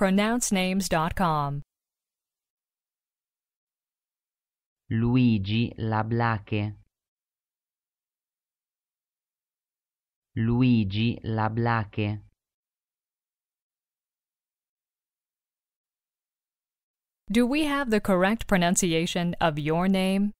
pronouncenames.com. Luigi Lablache Luigi Lablache Do we have the correct pronunciation of your name?